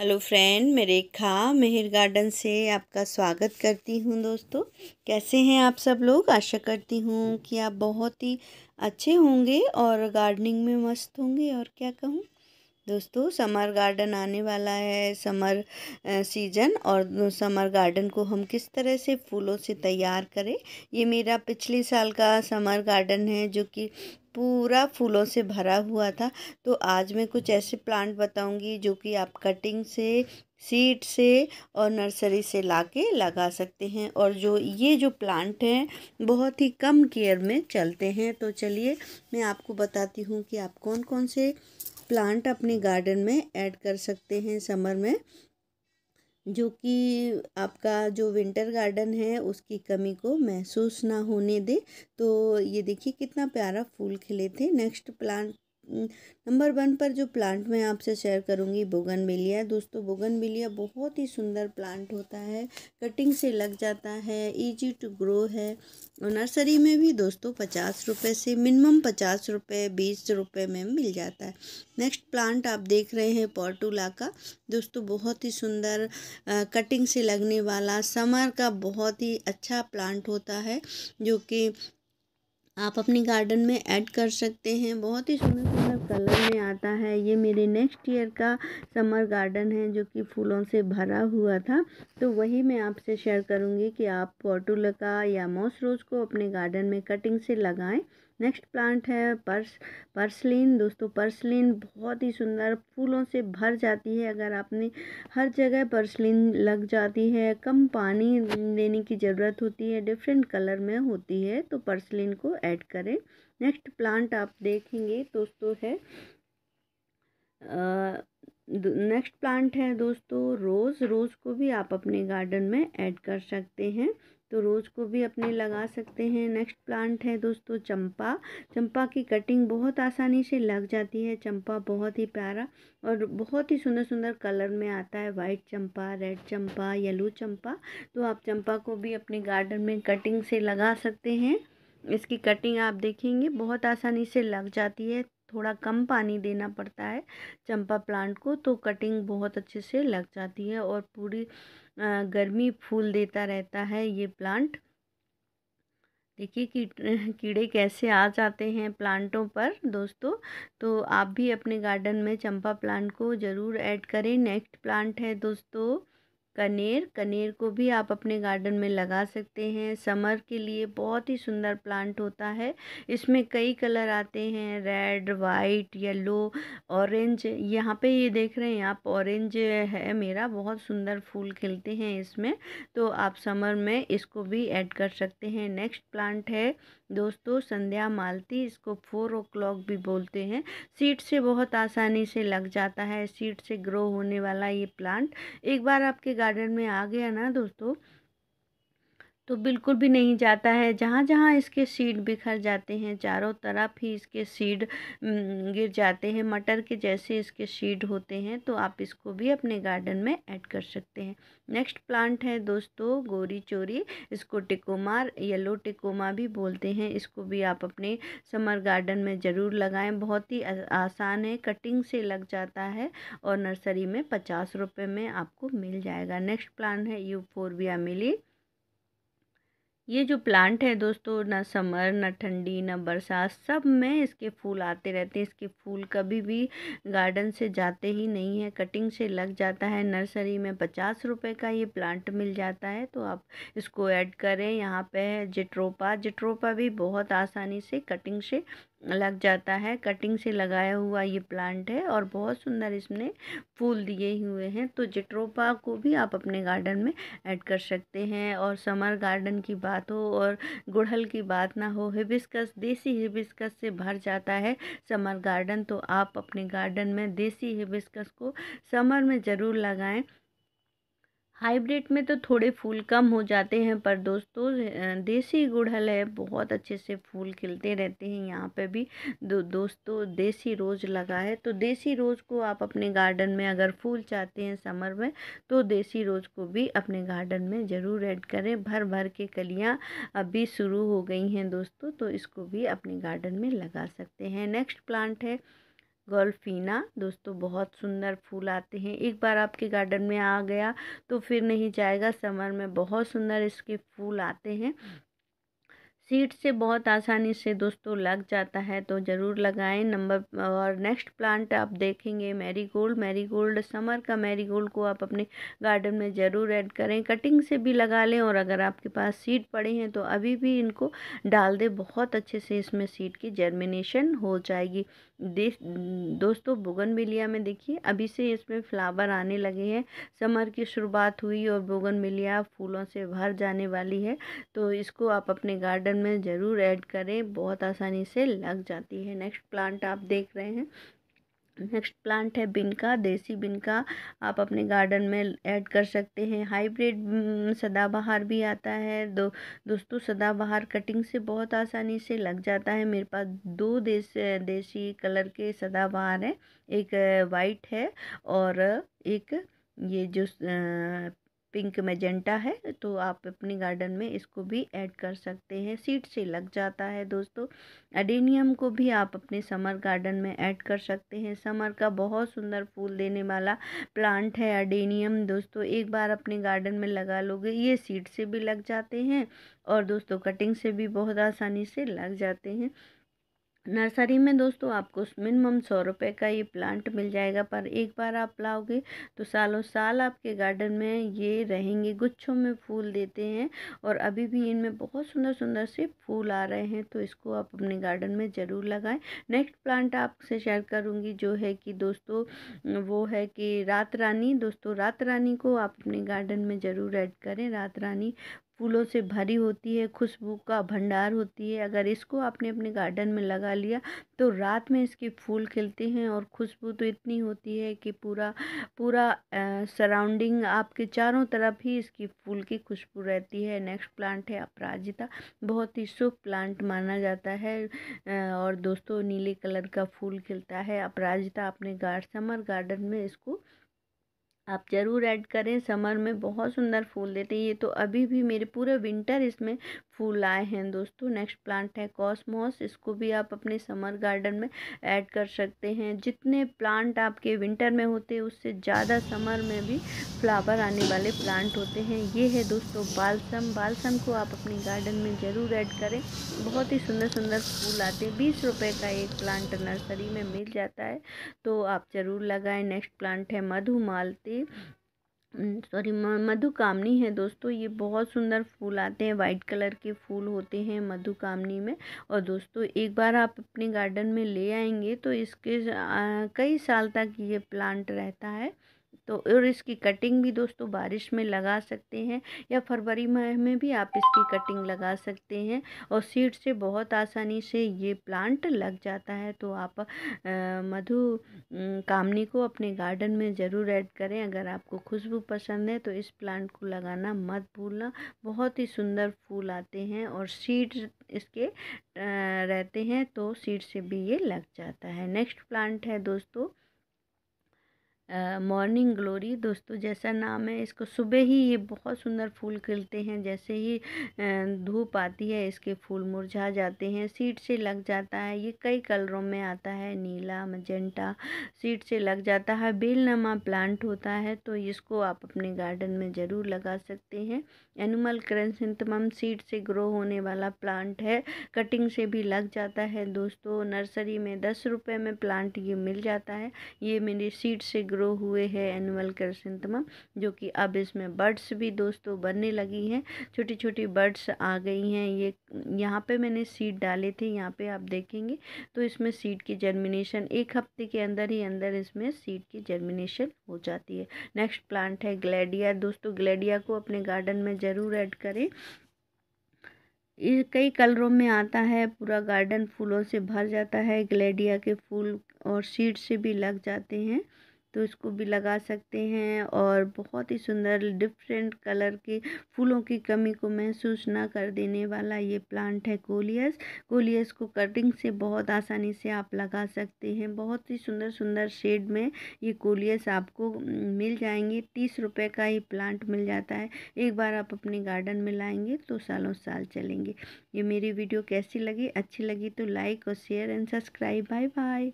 hello friend मैं रेखा मेहर garden से आपका स्वागत करती हूं दोस्तों कैसे हैं आप सब लोग आशा करती हूं कि आप बहुत ही अच्छे होंगे और गार्डनिंग में मस्त होंगे और क्या कहूं दोस्तों समर गार्डन आने वाला है समर सीजन और समर गार्डन को हम किस तरह से फूलों से तैयार करें ये मेरा पिछले साल का समर गार्डन है जो कि पूरा फूलों से भरा हुआ था तो आज मैं कुछ ऐसे प्लांट बताऊंगी जो कि आप कटिंग से सीड से और नर्सरी से लाके लगा सकते हैं और जो ये जो प्लांट हैं बहुत ही कम केयर में चलते हैं तो चलिए मैं आपको बताती हूँ कि आप कौन कौन से प्लांट अपने गार्डन में ऐड कर सकते हैं समर में जो कि आपका जो विंटर गार्डन है उसकी कमी को महसूस ना होने दे तो ये देखिए कितना प्यारा फूल खिले थे नेक्स्ट प्लांट नंबर वन पर जो प्लांट मैं आपसे शेयर करूंगी बोगन बिलिया दोस्तों बोगन बिलिया बहुत ही सुंदर प्लांट होता है कटिंग से लग जाता है इजी टू ग्रो है नर्सरी में भी दोस्तों पचास रुपये से मिनिमम पचास रुपये बीस रुपये में मिल जाता है नेक्स्ट प्लांट आप देख रहे हैं पोर्टूला का दोस्तों बहुत ही सुंदर कटिंग से लगने वाला समर का बहुत ही अच्छा प्लांट होता है जो कि आप अपने गार्डन में ऐड कर सकते हैं बहुत ही सुंदर कलर में आता है ये मेरे नेक्स्ट ईयर का समर गार्डन है जो कि फूलों से भरा हुआ था तो वही मैं आपसे शेयर करूँगी कि आप पोटुलका या मॉस रोज़ को अपने गार्डन में कटिंग से लगाएं नेक्स्ट प्लांट है पर्स पर्सलिन दोस्तों पर्सलिन बहुत ही सुंदर फूलों से भर जाती है अगर आपने हर जगह पर्सलिन लग जाती है कम पानी देने की ज़रूरत होती है डिफरेंट कलर में होती है तो पर्सलिन को ऐड करें नेक्स्ट प्लांट आप देखेंगे दोस्तों है नेक्स्ट प्लांट है दोस्तों रोज़ रोज़ को भी आप अपने गार्डन में ऐड कर सकते हैं तो रोज़ को भी अपने लगा सकते हैं नेक्स्ट प्लांट है दोस्तों चंपा चंपा की कटिंग बहुत आसानी से लग जाती है चंपा बहुत ही प्यारा और बहुत ही सुंदर सुंदर कलर में आता है वाइट चंपा रेड चंपा येलो चंपा तो आप चंपा को भी अपने गार्डन में कटिंग से लगा सकते हैं इसकी कटिंग आप देखेंगे बहुत आसानी से लग जाती है थोड़ा कम पानी देना पड़ता है चंपा प्लांट को तो कटिंग बहुत अच्छे से लग जाती है और पूरी गर्मी फूल देता रहता है ये प्लांट देखिए की कीड़े कैसे आ जाते हैं प्लांटों पर दोस्तों तो आप भी अपने गार्डन में चंपा प्लांट को ज़रूर ऐड करें नेक्स्ट प्लांट है दोस्तों कनेर कनेर को भी आप अपने गार्डन में लगा सकते हैं समर के लिए बहुत ही सुंदर प्लांट होता है इसमें कई कलर आते हैं रेड वाइट येलो ऑरेंज यहाँ पे ये देख रहे हैं आप ऑरेंज है मेरा बहुत सुंदर फूल खिलते हैं इसमें तो आप समर में इसको भी ऐड कर सकते हैं नेक्स्ट प्लांट है दोस्तों संध्या मालती इसको फोर ओ क्लॉक भी बोलते हैं सीड से बहुत आसानी से लग जाता है सीड से ग्रो होने वाला ये प्लांट एक बार आपके गार्डन में आ गया ना दोस्तों तो बिल्कुल भी नहीं जाता है जहाँ जहाँ इसके सीड बिखर जाते हैं चारों तरफ ही इसके सीड गिर जाते हैं मटर के जैसे इसके सीड होते हैं तो आप इसको भी अपने गार्डन में ऐड कर सकते हैं नेक्स्ट प्लांट है दोस्तों गोरी चोरी इसको टिकोमा येलो टिकोमा भी बोलते हैं इसको भी आप अपने समर गार्डन में ज़रूर लगाएँ बहुत ही आसान है कटिंग से लग जाता है और नर्सरी में पचास रुपये में आपको मिल जाएगा नेक्स्ट प्लांट है यूफोरबिया मिली ये जो प्लांट है दोस्तों ना समर ना ठंडी ना बरसात सब में इसके फूल आते रहते हैं इसके फूल कभी भी गार्डन से जाते ही नहीं है कटिंग से लग जाता है नर्सरी में पचास रुपए का ये प्लांट मिल जाता है तो आप इसको ऐड करें यहाँ पे है जिट्रोपा जिट्रोपा भी बहुत आसानी से कटिंग से लग जाता है कटिंग से लगाया हुआ ये प्लांट है और बहुत सुंदर इसमें फूल दिए हुए हैं तो जेट्रोपा को भी आप अपने गार्डन में ऐड कर सकते हैं और समर गार्डन की बात हो और गुड़हल की बात ना हो हिबिस्कस देसी हिबिस्कस से भर जाता है समर गार्डन तो आप अपने गार्डन में देसी हिबिस्कस को समर में ज़रूर लगाएँ हाइब्रिड में तो थोड़े फूल कम हो जाते हैं पर दोस्तों देसी गुड़हल है बहुत अच्छे से फूल खिलते रहते हैं यहाँ पे भी दो दोस्तों देसी रोज़ लगा है तो देसी रोज़ को आप अपने गार्डन में अगर फूल चाहते हैं समर में तो देसी रोज़ को भी अपने गार्डन में ज़रूर ऐड करें भर भर के कलियाँ अभी शुरू हो गई हैं दोस्तों तो इसको भी अपने गार्डन में लगा सकते हैं नेक्स्ट प्लांट है गोल्फिना दोस्तों बहुत सुंदर फूल आते हैं एक बार आपके गार्डन में आ गया तो फिर नहीं जाएगा समर में बहुत सुंदर इसके फूल आते हैं सीट से बहुत आसानी से दोस्तों लग जाता है तो ज़रूर लगाएं नंबर और नेक्स्ट प्लांट आप देखेंगे मैरीगोल्ड मैरीगोल्ड समर का मैरीगोल्ड को आप अपने गार्डन में ज़रूर ऐड करें कटिंग से भी लगा लें और अगर आपके पास सीड पड़े हैं तो अभी भी इनको डाल दें बहुत अच्छे से इसमें सीड की जर्मिनेशन हो जाएगी दोस्तों बोगनविलिया में देखिए अभी से इसमें फ्लावर आने लगे हैं समर की शुरुआत हुई और बोगनविलिया फूलों से भर जाने वाली है तो इसको आप अपने गार्डन गार्डन में ज़रूर ऐड करें बहुत आसानी से लग जाती है नेक्स्ट प्लांट आप देख रहे हैं नेक्स्ट प्लांट है बिनका देसी बिनका आप अपने गार्डन में ऐड कर सकते हैं हाइब्रिड सदाबहार भी आता है दो दोस्तों सदाबहार कटिंग से बहुत आसानी से लग जाता है मेरे पास दो देश देसी कलर के सदाबहार हैं एक वाइट है और एक ये जो पिंक मेजेंटा है तो आप अपने गार्डन में इसको भी ऐड कर सकते हैं सीड से लग जाता है दोस्तों एडेनियम को भी आप अपने समर गार्डन में ऐड कर सकते हैं समर का बहुत सुंदर फूल देने वाला प्लांट है एडेनियम दोस्तों एक बार अपने गार्डन में लगा लोगे ये सीड से भी लग जाते हैं और दोस्तों कटिंग से भी बहुत आसानी से लग जाते हैं नर्सरी में दोस्तों आपको मिनिमम सौ रुपये का ये प्लांट मिल जाएगा पर एक बार आप लाओगे तो सालों साल आपके गार्डन में ये रहेंगे गुच्छों में फूल देते हैं और अभी भी इनमें बहुत सुंदर सुंदर से फूल आ रहे हैं तो इसको आप अपने गार्डन में ज़रूर लगाएं नेक्स्ट प्लांट आपसे शेयर करूँगी जो है कि दोस्तों वो है कि रात रानी दोस्तों रात रानी को आप अपने गार्डन में ज़रूर ऐड करें रात रानी फूलों से भरी होती है खुशबू का भंडार होती है अगर इसको आपने अपने गार्डन में लगा लिया तो रात में इसके फूल खिलते हैं और खुशबू तो इतनी होती है कि पूरा पूरा सराउंडिंग आपके चारों तरफ ही इसकी फूल की खुशबू रहती है नेक्स्ट प्लांट है अपराजिता बहुत ही शुभ प्लांट माना जाता है और दोस्तों नीले कलर का फूल खिलता है अपराजिता अपने गार्ड समर गार्डन में इसको आप ज़रूर ऐड करें समर में बहुत सुंदर फूल देते हैं ये तो अभी भी मेरे पूरे विंटर इसमें फूल आए हैं दोस्तों नेक्स्ट प्लांट है कॉस्मोस इसको भी आप अपने समर गार्डन में ऐड कर सकते हैं जितने प्लांट आपके विंटर में होते हैं उससे ज़्यादा समर में भी फ्लावर आने वाले प्लांट होते हैं ये है दोस्तों बालसम बालसम को आप अपने गार्डन में ज़रूर ऐड करें बहुत ही सुंदर सुंदर फूल आते हैं बीस रुपये का एक प्लांट नर्सरी में मिल जाता है तो आप ज़रूर लगाएं नेक्स्ट प्लांट है मधुमालती ये हम्म, सॉरी मधुकामनी है दोस्तों ये बहुत सुंदर फूल आते हैं वाइट कलर के फूल होते हैं मधुकामनी में और दोस्तों एक बार आप अपने गार्डन में ले आएंगे तो इसके कई साल तक ये प्लांट रहता है तो और इसकी कटिंग भी दोस्तों बारिश में लगा सकते हैं या फरवरी माह में भी आप इसकी कटिंग लगा सकते हैं और सीड से बहुत आसानी से ये प्लांट लग जाता है तो आप मधु कामनी को अपने गार्डन में ज़रूर ऐड करें अगर आपको खुशबू पसंद है तो इस प्लांट को लगाना मत भूलना बहुत ही सुंदर फूल आते हैं और सीड्स इसके रहते हैं तो सीड से भी ये लग जाता है नेक्स्ट प्लांट है दोस्तों मॉर्निंग ग्लोरी दोस्तों जैसा नाम है इसको सुबह ही ये बहुत सुंदर फूल खिलते हैं जैसे ही धूप आती है इसके फूल मुरझा जाते हैं सीड से लग जाता है ये कई कलरों में आता है नीला मजेंटा सीड से लग जाता है बेलनामा प्लांट होता है तो इसको आप अपने गार्डन में ज़रूर लगा सकते हैं एनिमल करेंसन तमाम सीड से ग्रो होने वाला प्लांट है कटिंग से भी लग जाता है दोस्तों नर्सरी में दस रुपये में प्लांट ये मिल जाता है ये मेरी सीड से ग्रो ग्रो हुए हैं एनुअल क्रेसेंथमा जो कि अब इसमें बर्ड्स भी दोस्तों बनने लगी हैं छोटी छोटी बर्ड्स आ गई हैं ये यहाँ पे मैंने सीड डाले थे यहाँ पे आप देखेंगे तो इसमें सीड की जर्मिनेशन एक हफ्ते के अंदर ही अंदर इसमें सीड की जर्मिनेशन हो जाती है नेक्स्ट प्लांट है ग्लेडिया दोस्तों ग्लेडिया को अपने गार्डन में ज़रूर ऐड करें कई कलरों में आता है पूरा गार्डन फूलों से भर जाता है ग्लेडिया के फूल और सीड से भी लग जाते हैं तो इसको भी लगा सकते हैं और बहुत ही सुंदर डिफरेंट कलर के फूलों की कमी को महसूस ना कर देने वाला ये प्लांट है कोलियस कोलियस को कटिंग से बहुत आसानी से आप लगा सकते हैं बहुत ही सुंदर सुंदर शेड में ये कोलियस आपको मिल जाएंगे तीस रुपये का ये प्लांट मिल जाता है एक बार आप अपने गार्डन में लाएंगे तो सालों साल चलेंगे ये मेरी वीडियो कैसी लगी अच्छी लगी तो लाइक और share and subscribe bye bye